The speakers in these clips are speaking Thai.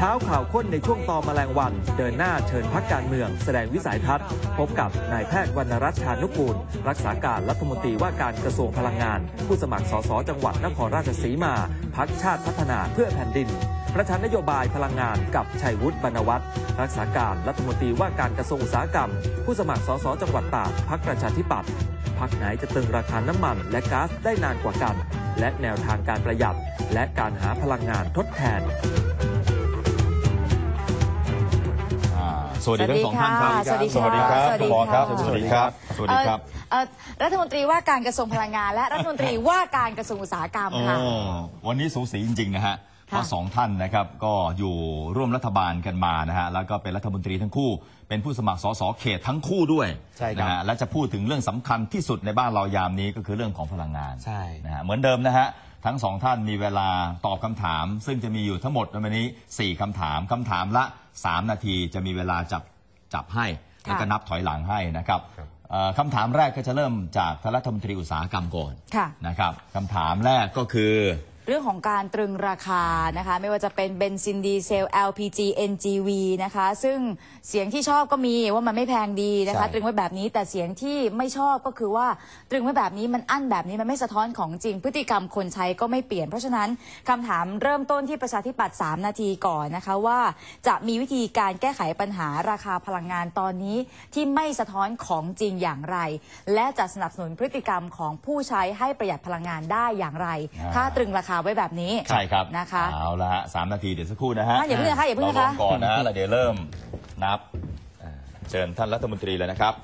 เช้าข่าวข้นในช่วงตอมแมลงวัน เดินหน้าเชิญพักการเมือง แสดงวิสัยทัศน์ พบกับนายแพทย์วรรณรัตน์ชานุกูล รักษาการรัฐมนตรีว่าการกระทรวงพลังงาน ผู้สมัครสสจังหวัดนครราชสีมา พักชาติพัฒนาเพื่อแผ่นดิน ประชานนโยบายพลังงานกับชัยวุฒิบรรณวัฒน์รักษาการรัฐมนตรีว่าการกระทรวงอุตสาหกรรม ผู้สมัครสสจังหวัดตากพักประชาธิปัตย์พักไหนจะตึงราคาน้ำมัน และก๊าซได้นานกว่ากัน และแนวทางการประหยัดและการหาพลังงานทดแทนวัสดีทั้งสองท่านครับสวัสดีครับสวัสดีครับคุณหมอครับสวัสดีครับสวัสดีครับรัฐมนตรีว่าการกระทรวงพลังงานและรัฐมนตรีว่าการกระทรวงอุตสาหกรรมค่ะวันนี้สูสีจริงๆนะฮะเพราะสองท่านนะครับก็อยู่ร่วมรัฐบาลกันมานะฮะแล้วก็เป็นรัฐมนตรีทั้งคู่ เป็นผู้สมัครสสเขตทั้งคู่ด้วยใช่ครัะและจะพูดถึงเรื่องสำคัญที่สุดในบ้านเรายามนี้ก็คือเรื่องของพลังงานใช่นะฮะเหมือนเดิมนะฮะทั้งสองท่านมีเวลาตอบคำถามซึ่งจะมีอยู่ทั้งหมดในวันนี้ 4คำถามคำถามละ 3 นาทีจะมีเวลาจับจับให้ แล้วก็นับถอยหลังให้นะครับคำถามแรกก็จะเริ่มจากทรัฐมนตรีอุตสาหกรรมก่อนนะครับคำถามแรกก็คือเรื่องของการตรึงราคานะคะ ไม่ว่าจะเป็นเบนซินดีเซล LPG NGV นะคะซึ่งเสียงที่ชอบก็มีว่ามันไม่แพงดีนะคะ ตรึงไว้แบบนี้แต่เสียงที่ไม่ชอบก็คือว่า ตรึงไว้แบบนี้มันอั้นแบบนี้มันไม่สะท้อนของจริงพฤติกรรมคนใช้ก็ไม่เปลี่ยน เพราะฉะนั้นคำถามเริ่มต้นที่ประชาธิปัตย์3นาทีก่อนนะคะ ว่าจะมีวิธีการแก้ไขปัญหาราคาพลังงานตอนนี้ ที่ไม่สะท้อนของจริงอย่างไร และจะสนับสนุนพฤติกรรมของผู้ใช้ให้ประหยัดพลังงานได้อย่างไร ถ้าตรึงราคาไว้แบบนี้ใช่ครับนะคะเอาละสามนาทีเดี๋ยวสักครู่นะฮะอย่าเพิ่งนะคะอย่าเพิ่งนะคะก่อนนะแะเราเดี๋ยวเริ่มนับเชิญท่านรัฐมนตรีเลยนะครับ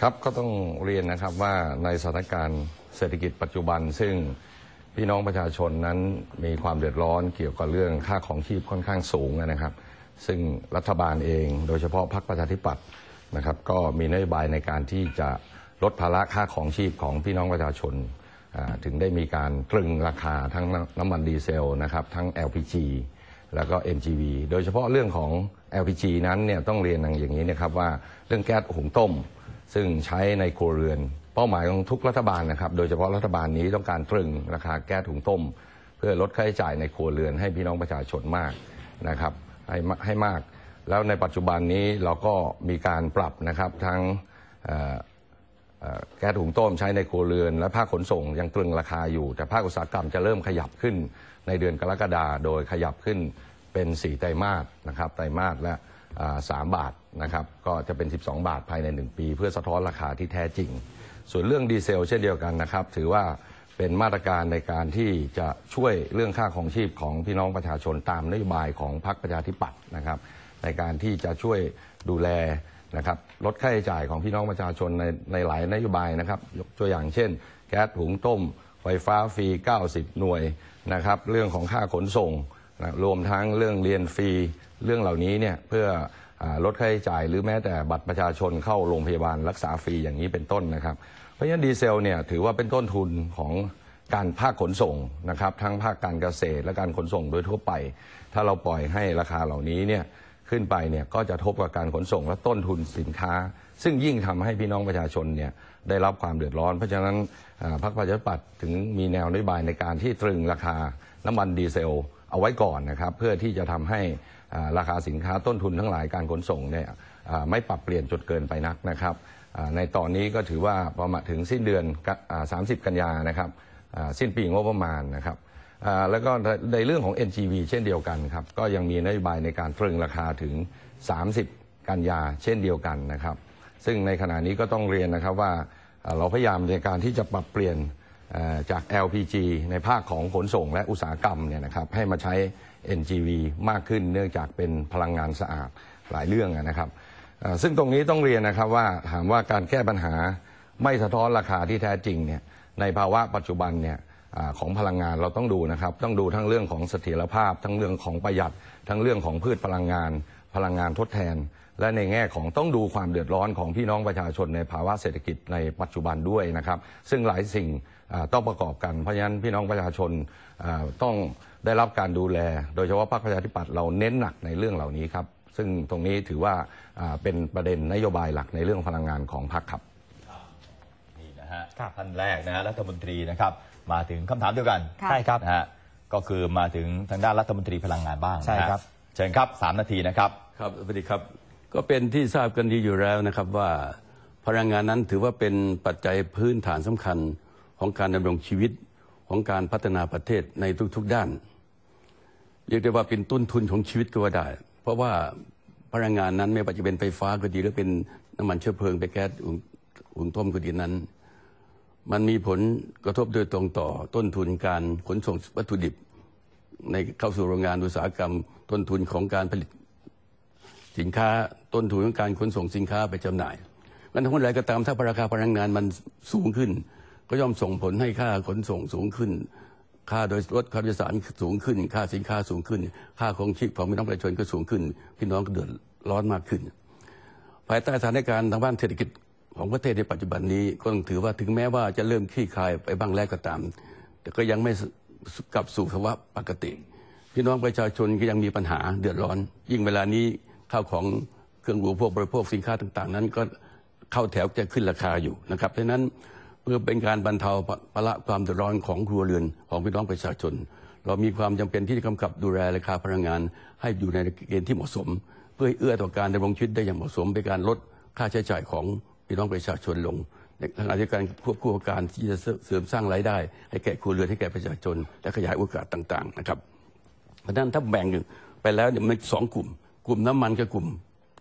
ครับก็ต้องเรียนนะครับว่าในสถานการณ์เศรษฐกิจ ปัจจุบันซึ่งพี่น้องประชาชนนั้นมีความเดือดร้อนเกี่ยวกับเรื่องค่าของชีพค่อนข้างสูงนะครับ ซึ่งรัฐบาลเอง โดยเฉพาะพรรคประชาธิปัตย์นะครับ ก็มีนโยบายในการที่จะลดภาระค่าของชีพของพี่น้องประชาชนถึงได้มีการตรึงราคาทั้งน้ำมันดีเซลนะครับทั้ง LPG แล้วก็ MGV โดยเฉพาะเรื่องของ LPG นั้นเนี่ยต้องเรียนอย่างนี้นะครับว่าเรื่องแก๊สหุงต้มซึ่งใช้ในครัวเรือนเป้าหมายของทุกรัฐบาลนะครับ โดยเฉพาะรัฐบาลนี้ต้องการตรึงราคาแก๊สหุงต้มเพื่อลดค่าใช้จ่ายในครัวเรือนให้พี่น้องประชาชนมากนะครับให้ให้มาก แล้วในปัจจุบันนี้เราก็มีการปรับนะครับทั้งแก๊สหุงต้มใช้ในครัวเรือนและภาคขนส่ง ยังตรึงราคาอยู่ แต่ภาคอุตสาหกรรมจะเริ่มขยับขึ้น ในเดือนกรกฎาโดยขยับขึ้นเป็น 4 ไตรมาสนะครับไตรมาสละ 3 บาทนะครับก็จะเป็น 12 บาทภายใน 1 ปี เพื่อสะท้อนราคาที่แท้จริง ส่วนเรื่องดีเซลเช่นเดียวกันนะครับ ถือว่าเป็นมาตรการในการที่จะช่วยเรื่องค่าของชีพของพี่น้องประชาชนตามนโยบายของพรรคประชาธิปัตย์นะครับ ในการที่จะช่วยดูแลนะครับลดค่าใช้จ่ายของพี่น้องประชาชนในในหลายนโยบายนะครับ ยกตัวอย่างเช่น แก๊สถุงต้ม ไฟฟ้าฟรี90 หน่วยนะครับเรื่องของค่าขนส่งนะรวมทั้งเรื่องเรียนฟรี เรื่องเหล่านี้เนี่ยเพื่อลดค่าใช้จ่าย หรือแม้แต่บัตรประชาชนเข้าโรงพยาบาลรักษาฟรีอย่างนี้เป็นต้นนะครับเพราะฉะนั้นดีเซลเนี่ยถือว่าเป็นต้นทุนของการภาคขนส่งนะครับทั้งภาคการเกษตร และการขนส่งโดยทั่วไป ถ้าเราปล่อยให้ราคาเหล่านี้เนี่ยขึ้นไปเนี่ยก็จะทบกับการขนส่งและต้นทุนสินค้า ซึ่งยิ่งทำให้พี่น้องประชาชนเนี่ยได้รับความเดือดร้อนเพราะฉะนั้นพรรคประชาธิปัตย์ถึงมีแนวนโยบายในการที่ตรึงราคาน้ำมันดีเซล เอาไว้ก่อนนะครับเพื่อที่จะทำให้ราคาสินค้าต้นทุนทั้งหลายการขนส่งเนี่ยไม่ปรับเปลี่ยนจุดเกินไปนักนะครับในตอนนี้ก็ถือว่าประมาณถึงสิ้นเดือน 30 กันยานะครับสิ้นปีงบประมาณนะครับแล้วก็ในเรื่องของ NGV เช่นเดียวกันครับก็ยังมีนโยบายในการตรึงราคาถึง 30 กันยา เช่นเดียวกันนะครับซึ่งในขณะนี้ก็ต้องเรียนนะครับว่าเราพยายามในการที่จะปรับเปลี่ยนจาก LPG ในภาคของขนส่งและอุตสาหกรรมเนี่ยนะครับให้มาใช้ NGV มากขึ้นเนื่องจากเป็นพลังงานสะอาดหลายเรื่องนะครับซึ่งตรงนี้ต้องเรียนนะครับว่าถามว่าการแก้ปัญหาไม่สะท้อนราคาที่แท้จริงเนี่ยในภาวะปัจจุบันเนี่ยของพลังงานเราต้องดูนะครับ ต้องดูทั้งเรื่องของเสถียรภาพ ทั้งเรื่องของประหยัด ทั้งเรื่องของพืชพลังงาน พลังงานทดแทน และในแง่ของต้องดูความเดือดร้อนของพี่น้องประชาชนในภาวะเศรษฐกิจในปัจจุบันด้วยนะครับ ซึ่งหลายสิ่งต้องประกอบกันเพราะฉะนั้นพี่น้องประชาชนต้องได้รับการดูแล โดยเฉพาะพรรคประชาธิปัตย์เราเน้นหนักในเรื่องเหล่านี้ครับ ซึ่งตรงนี้ถือว่าเป็นประเด็นนโยบายหลักในเรื่องพลังงานของพรรคครับนี่นะฮะท่านแรกนะรัฐมนตรีนะครับมาถึงคำถามเดียวกันใช่ครับนะฮะก็คือมาถึงทางด้านรัฐมนตรีพลังงานบ้างใช่ครับเชิญครับสามนาทีนะครับครับสวัสดีครับ ก็เป็นที่ทราบกันดีอยู่แล้วนะครับว่าพลังงานนั้นถือว่าเป็นปัจจัยพื้นฐานสำคัญของการดำรงชีวิตของการพัฒนาประเทศในทุกๆด้านเรียกได้ว่าเป็นต้นทุนของชีวิตก็ว่าได้ เพราะว่าพลังงานนั้นไม่ว่าจะเป็นไฟฟ้าก็ดีหรือเป็นน้ำมันเชื้อเพลิงไปแก๊สอุ่นต้มก็ดีนั้นมันมีผลกระทบโดยตรงต่อต้นทุนการขนส่งวัตถุดิบในเข้าสู่โรงงานอุตสาหกรรม ต้นทุนของการผลิต สินค้าต้นทุนของการขนส่งสินค้าไปจำหน่ายมันทั้งหมดอะไรก็ตามถ้าราคาพลังงานมันสูงขึ้น ก็ย่อมส่งผลให้ค่าขนส่งสูงขึ้น ค่าโดยรถค่าโดยสารสูงขึ้น ค่าสินค้าสูงขึ้น ค่าของชีพของพี่น้องประชาชนก็สูงขึ้นพี่น้องก็เดือดร้อนมากขึ้น ภายใต้สถานการณ์ทางด้านเศรษฐกิจของประเทศในปัจจุบันนี้ก็ต้องถือว่าถึงแม้ว่าจะเริ่มคลี่คลายไปบ้างแล้วก็ตาม แต่ก็ยังไม่กลับสู่ภาวะปกติ พี่น้องประชาชนก็ยังมีปัญหาเดือดร้อน ยิ่งเวลานี้ข้าวของเครื่องอุปโภคบริโภค สินค้าต่างๆ นั้นก็เข้าแถวจะขึ้นราคาอยู่นะครับดังนั้นเพื่อเป็นการบรรเทาภาระความเดือดร้อนของครัวเรือนของพี่น้องประชาชน เรามีความจำเป็นที่จะกำกับดูแลราคาพลังงาน ให้อยู่ในเกณฑ์ที่เหมาะสม เพื่อเอื้อต่อการดำรงชีวิตได้อย่างเหมาะสมเป็นการลดค่าใช้จ่ายของพี่น้องประชาชนลงในงณาชีการควบคู่การที่จะเสริมสร้างรายได้ ให้แก่ครัวเรือนให้แก่ประชาชน และขยายโอกาสต่างๆนะครับ เพราะนั้นถ้าแบ่งไปแล้วเนี่ยมันสองกลุ่ม กลุ่มน้ำมันกับกลุ่ม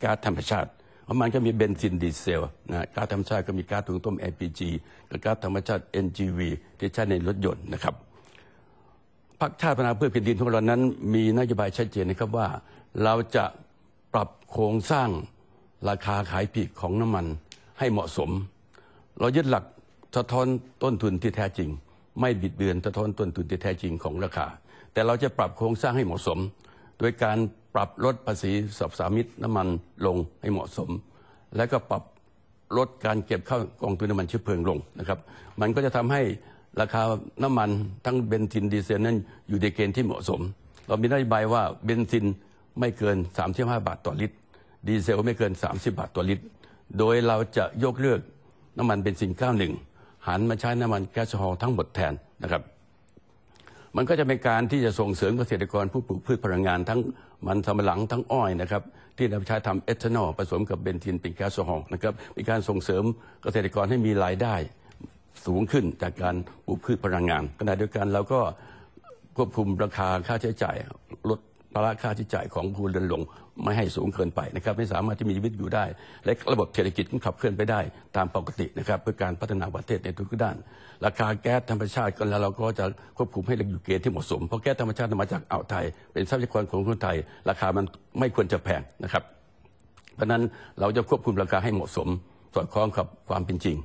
ก๊าซธรรมชาติ น้ำมันก็มีเบนซินดีเซลนะก๊าซธรรมชาติก็มีก๊าซถุงต้ม LPG กับก๊าซธรรมชาติ NGV ที่ใช้ในรถยนต์นะครับพรรคชาติพัฒนาเพื่อแผ่นดินของเรานั้น มีนโยบายชัดเจนนะครับว่า เราจะปรับโครงสร้างราคาขายปลีกของน้ำมันให้เหมาะสม เรายึดหลักสะท้อนต้นทุนที่แท้จริง ไม่บิดเบือนสะท้อนต้นทุนที่แท้จริงของราคา แต่เราจะปรับโครงสร้างให้เหมาะสม โดยการปรับลดภาษีสับสามิตน้ำมันลงให้เหมาะสม และก็ปรับลดการเก็บเข้ากองทุนน้ำมันเชื้อเพลิงลงนะครับ มันก็จะทำให้ราคาน้ำมันทั้งเบนซินดีเซลนั้นอยู่ในเกณฑ์ที่เหมาะสม เรามีนโยบายว่าเบนซินไม่เกิน 35 บาทต่อลิตร ดีเซลไม่เกิน 30 บาทต่อลิตรโดยเราจะยกเลือกน้ำมันเบนซิน91 หันมาใช้น้ำมันแก๊สฮอลทั้งหมดแทนนะครับ มันก็จะเป็นการที่จะส่งเสริมเกษตรกรผู้ปลูกพืชพลังงานทั้งมันสำปะหลังทั้งอ้อยนะครับ ที่นำใช้ทำเอทานอลผสมกับเบนซินเป็นแก๊สฮอลนะครับเป็นการส่งเสริมเกษตรกรให้มีรายได้สูงขึ้นจากการปลูกพืชพลังงานขณะเดียวกันเราก็ควบคุมราคาค่าใช้จ่ายลดภาระค่าใช้จ่ายของรูเรือนหลวงไม่ให้สูงเกินไปนะครับให้สามารถที่มีชีวิตอยู่ได้ และระบบเศรษฐกิจขับเคลื่อนไปได้ ตามปกตินะครับ เพื่อการพัฒนาประเทศในทุกด้าน ราคาแก๊สธรรมชาติกันแล้วเราก็จะควบคุมให้อยู่เกณฑ์ที่เหมาะสมเพราะแก๊สธรรมชาติมาจากอ่าวไทยเป็นทรัพยากรของคนไทยราคามันไม่ควรจะแพงนะครับ เพราะนั้นเราจะควบคุมราคาให้เหมาะสมสอดคล้องกับความเป็นจริง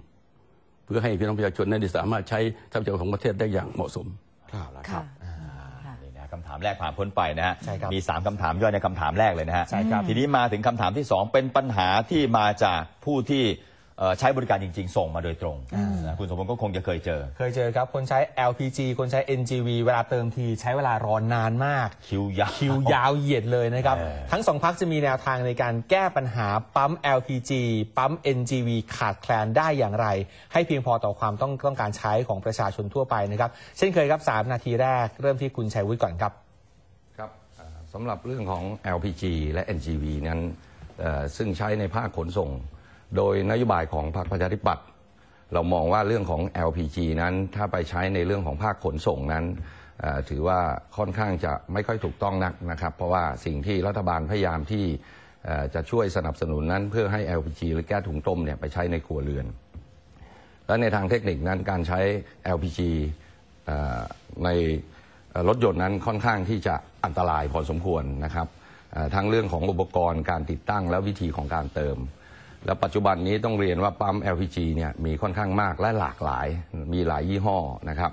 เพื่อให้พี่น้องประชาชนได้สามารถใช้ทรัพยากรของประเทศได้อย่างเหมาะสมครับคำถามแรกผ่านพ้นไปนะฮะมี 3คำถามย่อยในคำถามแรกเลยนะฮะทีนี้มาถึงคำถามที่ 2 เป็นปัญหาที่มาจากผู้ที่ใช้บริการจริง ๆ ส่งมาโดยตรง คุณสมบงร์ก็คงจะเคยเจอเคยเจอครับ คนใช้ LPG คนใช้ NGV เวลาเติมทีใช้เวลารอนนานมากคิวยาวคิวยาวเหยียดเลยนะครับ ทั้งสองพักจะมีแนวทางในการแก้ปัญหาปั๊ม LPG ปั๊ม NGV ขาดแคลนได้อย่างไร ให้เพียงพอต่อความต้องต้องการใช้ของประชาชนทั่วไปนะครับเช่นเคยครับ 3 นาทีแรกเริ่มที่คุณชัยวุฒิก่อนครับครับสำหรับเรื่องของ LPG และ NGV นั้นซึ่งใช้ในภาคขนส่งโดยนโยบายของพรรคประชาธิปัตย์เรามองว่าเรื่องของ LPG นั้นถ้าไปใช้ในเรื่องของภาคขนส่งนั้นถือว่าค่อนข้างจะไม่ค่อยถูกต้องนักนะครับเพราะว่าสิ่งที่รัฐบาลพยายามที่จะช่วยสนับสนุนนั้นเพื่อให้ LPG หรือแก๊สถุงต้มเนี่ยไปใช้ในครัวเรือน และในทางเทคนิคนั้นการใช้ LPG ในรถยนต์นั้นค่อนข้างที่จะอันตรายพอสมควรนะครับทั้งเรื่องของอุปกรณ์การติดตั้งและวิธีของการเติมแล้วปัจจุบันนี้ต้องเรียนว่าปั๊ม LPG เนี่ยมีค่อนข้างมากและหลากหลายมีหลายยี่ห้อนะครับ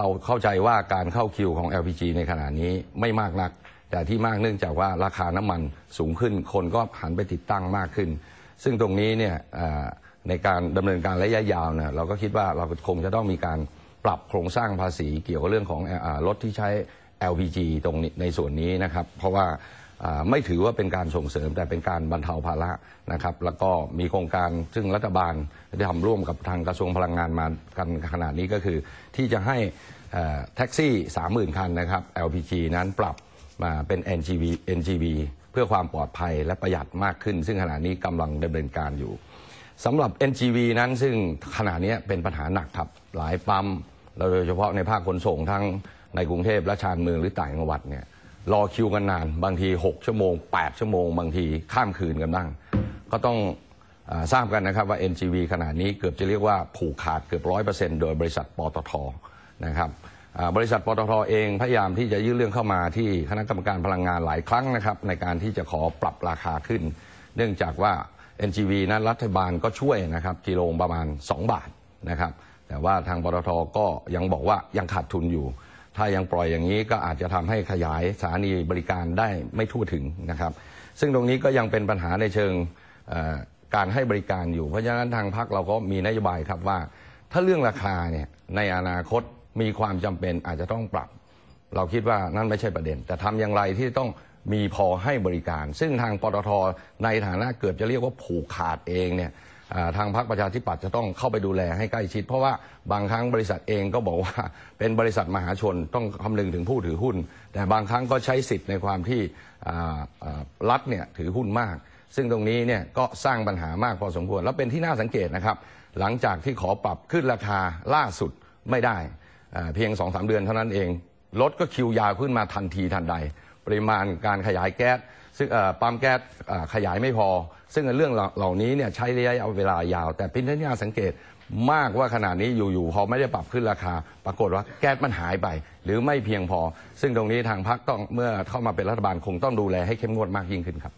เราเข้าใจว่าการเข้าคิวของ LPG ในขณะนี้ไม่มากนัก แต่ที่มากเนื่องจากว่าราคาน้ำมันสูงขึ้นคนก็หันไปติดตั้งมากขึ้น ซึ่งตรงนี้เนี่ยในการดำเนินการระยะยาวเนี่ยเราก็คิดว่าเราคงจะต้องมีการปรับโครงสร้างภาษีเกี่ยวกับเรื่องของรถที่ใช้ LPG ตรงในส่วนนี้นะครับเพราะว่าไม่ถือว่าเป็นการส่งเสริมแต่เป็นการบรรเทาภาระนะครับแล้วก็มีโครงการซึ่งรัฐบาลได้ทำร่วมกับทางกระทรวงพลังงานมากันขนาดนี้ก็คือที่จะให้แท็กซี่ 30,000 คันนะครับ LPG นั้นปรับมาเป็น NGV NGV เพื่อความปลอดภัยและประหยัดมากขึ้น ซึ่งขณะนี้กำลังดำเนินการอยู่สำหรับ NGV นั้นซึ่งขณะนี้เป็นปัญหาหนักครับหลายปั๊มโดยเฉพาะในภาคขนส่งทั้งในกรุงเทพและชานเมืองหรือต่างจังหวัดเนี่ยรอคิวกันนานบางที 6 ชั่วโมง 8 ชั่วโมงบางทีข้ามคืนกันบ้างก็ต้องทราบกันนะครับว่า NGV ขนาดนี้เกือบจะเรียกว่าผูกขาดเกือบร้อยเปอร์เซ็นต์โดยบริษัทปตทนะครับบริษัทปตทเองพยายามที่จะยื่นเรื่องเข้ามาที่คณะกรรมการพลังงานหลายครั้งนะครับในการที่จะขอปรับราคาขึ้น เนื่องจากว่า NGV นั้นรัฐบาลก็ช่วยนะครับกิโลประมาณ 2 บาทนะครับแต่ว่าทางปตทก็ยังบอกว่ายังขาดทุนอยู่ถ้ายังปล่อยอย่างนี้ก็อาจจะทำให้ขยายสถานีบริการได้ไม่ทั่วถึงนะครับ ซึ่งตรงนี้ก็ยังเป็นปัญหาในเชิงการให้บริการอยู่ เพราะฉะนั้นทางพักเราก็มีนโยบายครับว่า ถ้าเรื่องราคาเนี่ยในอนาคตมีความจำเป็นอาจจะต้องปรับ เราคิดว่านั่นไม่ใช่ประเด็น แต่ทำอย่างไรที่ต้องมีพอให้บริการ ซึ่งทางปตท ในฐานะเกือบจะเรียกว่าผูกขาดเองเนี่ยทางพรรคประชาธิปัตย์จะต้องเข้าไปดูแลให้ใกล้ชิด เพราะว่าบางครั้งบริษัทเองก็บอกว่าเป็นบริษัทมหาชนต้องคำนึงถึงผู้ถือหุ้น แต่บางครั้งก็ใช้สิทธิ์ในความที่รัฐเนี่ยถือหุ้นมาก ซึ่งตรงนี้เนี่ยก็สร้างปัญหามากพอสมควร แล้วเป็นที่น่าสังเกตนะครับหลังจากที่ขอปรับขึ้นราคาล่าสุดไม่ได้เพียงสองสาเดือนเท่านั้นเองรถก็คิวยาวขึ้นมาทันทีทันใด ปริมาณการขยายแก๊สซึ่งปั๊มแก๊สขยายไม่พอ ซึ่งเรื่องเหล่านี้เนี่ยใช้ระยะเวลายาว แต่พิจารณาสังเกตมากว่าขนาดนี้อยู่ๆพอไม่ได้ปรับขึ้นราคา ปรากฏว่าแก๊สมันหายไป หรือไม่เพียงพอ ซึ่งตรงนี้ทางพรรคต้องเมื่อเข้ามาเป็นรัฐบาลคงต้องดูแลให้เข้มงวดมากยิ่งขึ้นครับ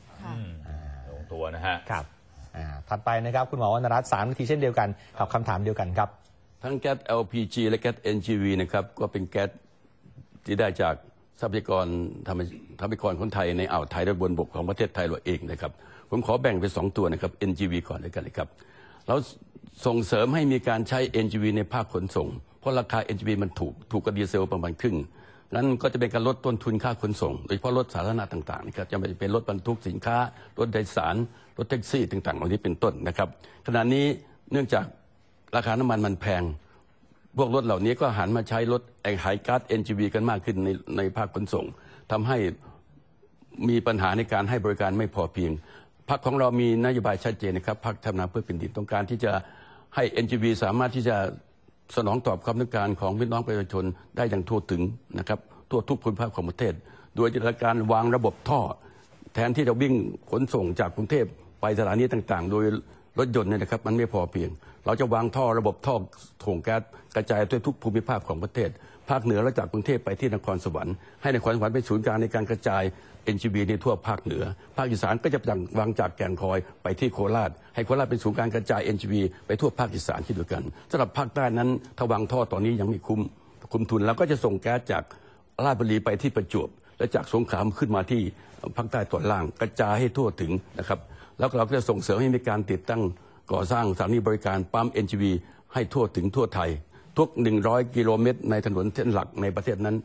ลงตัวนะฮะครับถัดไปนะครับคุณหมอวัรรัตน์สามนาทีเช่นเดียวกันกับคำถามเดียวกันครับ ทั้งแก๊ส LPG และแก๊ส NGV นะครับก็เป็นแก๊สที่ได้จากทรัพยากรธรรมทรัพยากรคนไทยในอ่าวไทยและบนบกของประเทศไทยเราเองนะครับผมขอแบ่งเป็นสองตัวนะครับ NGV ก่อนเลยกันนะครับเราส่งเสริมให้มีการใช้ NGV ในภาคขนส่ง เพราะราคา NGV มันถูกถูกกว่าดีเซลประมาณครึ่ง นั้นก็จะเป็นการลดต้นทุนค่าขนส่งโดยเฉพาะรถสาธารณะต่างๆนะครับจะเป็นรถบรรทุกสินค้า รถโดยสาร รถแท็กซี่ ต่างๆเหล่านี้เป็นต้นนะครับขณะนี้เนื่องจากราคาน้ำมันมันแพงพวกรถเหล่านี้ก็หันมาใช้รถแองไฮการ์ดี g ีกันมากขึ้นในในภาคขนส่ง ทำให้มีปัญหาในการให้บริการไม่พอเพียงพรรคของเรามีนโยบายชัดเจนนะครับพรรคทำนาเพื่อเป็นดินต้องการที่จะให้เี g ีสามารถที่จะสนองตอบความต้องการของพี่น้องประชาชนได้อย่างทั่วถึงนะครับทั่วทุกภูมิภาคของประเทศ โดยจัดการวางระบบท่อแทนที่จะวิ่งขนส่งจากกรุงเทพไปสถานีต่าง ๆ โดยรถยนต์เนี่ยนะครับมันไม่พอเพียง เราจะวางท่อระบบท่อถ่งแก๊สกระจายทั่วทุกภูมิภาคของประเทศ ภาคเหนือแล้วจากกรุงเทพไปที่นครสวรรค์ให้นครสวรรค์เป็นศูนย์กลางในการกระจาย NGV ในทั่วภาคเหนือ ภาคอีสานก็จะวางจากแก่งคอยไปที่โคราชให้โคราชเป็นศูนย์กลางกระจาย NGV ไปทั่วภาคอีสานที่เดียวกันสำหรับภาคใต้นั้นถ้าวางท่อตอนนี้ยังไม่คุ้มคุ้มทุนแล้วก็จะส่งแก๊สจากราชบุรีไปที่ประจวบ และจากสงขลาขึ้นมาที่ภาคใต้ตอนล่างกระจายให้ทั่วถึงนะครับแล้วเราก็จะส่งเสริมให้มีการติดตั้งก่อสร้างสถานีบริการปั๊ม NGV ให้ทั่วถึงทั่วไทย ทุก 100 กิโลเมตรในถนนเส้นหลักในประเทศนั้น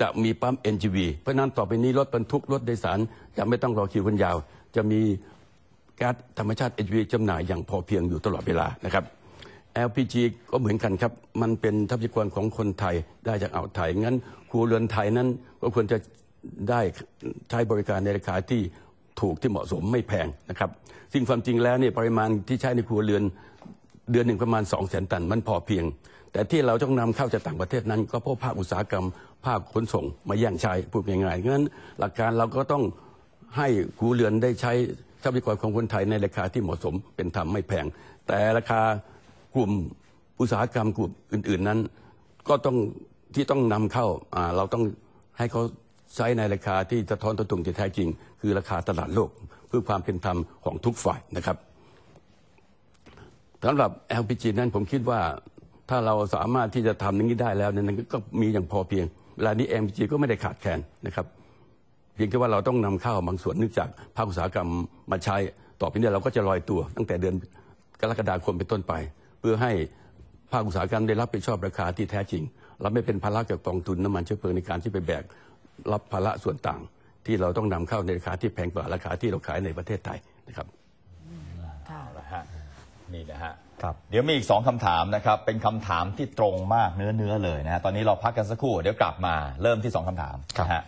จะมีปั๊ม NGV เพราะนั้นต่อไปนี้รถบรรทุกรถโดยสาร จะไม่ต้องรอคิวคนยาว จะมีก๊าซธรรมชาติ NGV จำหน่ายอย่างพอเพียงอยู่ตลอดเวลานะครับ LPG ก็เหมือนกันครับมันเป็นทรัพยากรของคนไทยได้จากอ่าวไทยงั้นครัวเรือนไทยนั้นก็ควรจะได้ใช้บริการในราคาที่ถูกที่เหมาะสมไม่แพงนะครับซึ่งความจริงแล้วเนี่ยปริมาณที่ใช้ในครัวเรือนเดือนหนึ่งประมาณ2 0 0สนตัน มันพอเพียง แต่ที่เราต้องนำเข้าจากต่างประเทศนั้น ก็เพราะภาคอุตสาหกรรมภาคขนส่ง มาแย่งใช้พูดง่ายๆงั้นหลักการเราก็ต้องให้ครูเรือนได้ใช้ทรัพยากรของคนไทยในราคาที่เหมาะสมเป็นธรรมไม่แพง แต่ราคากลุ่มอุตสาหกรรมกลุ่มอื่น ๆ นั้น ก็ต้องที่ต้องนำเข้าเราต้องให้เขาใช้ในราคาที่สะท้อนต้นทุนที่แท้จริง คือราคาตลาดโลกเพื่อความเป็นธรรมของทุกฝ่ายนะครับสำหรับ LPG นั้นผมคิดว่าถ้าเราสามารถที่จะทำอย่างนี้ได้แล้วนั้นก็มีอย่างพอเพียง เวลานี้ LPG ก็ไม่ได้ขาดแคลนนะครับ เพียงแค่ว่าเราต้องนำเข้าบางส่วนเนื่องจาก ภาคอุตสาหกรรมมาใช้ต่อไปนี้เราก็จะลอยตัว ตั้งแต่เดือนกรกฎาคมเป็นต้นไป เพื่อให้ภาคอุตสาหกรรมได้รับผิดชอบราคาที่แท้จริงเราไม่เป็นภาระกับกองทุนน้ำมันเชื้อเพลิงในการที่ไปแบกรับภาระส่วนต่างที่เราต้องนำเข้าในราคาที่แพงกว่าราคาที่เราขายในประเทศไทยนะครับค่ะนะฮะนี่นะฮะครับเดี๋ยวมีอีกสองคำถามนะครับ เป็นคำถามที่ตรงมากเนื้อเนื้อเลยนะฮะตอนนี้เราพักกันสักครู่เดี๋ยวกลับมาเริ่มที่สองคำถามนะฮะ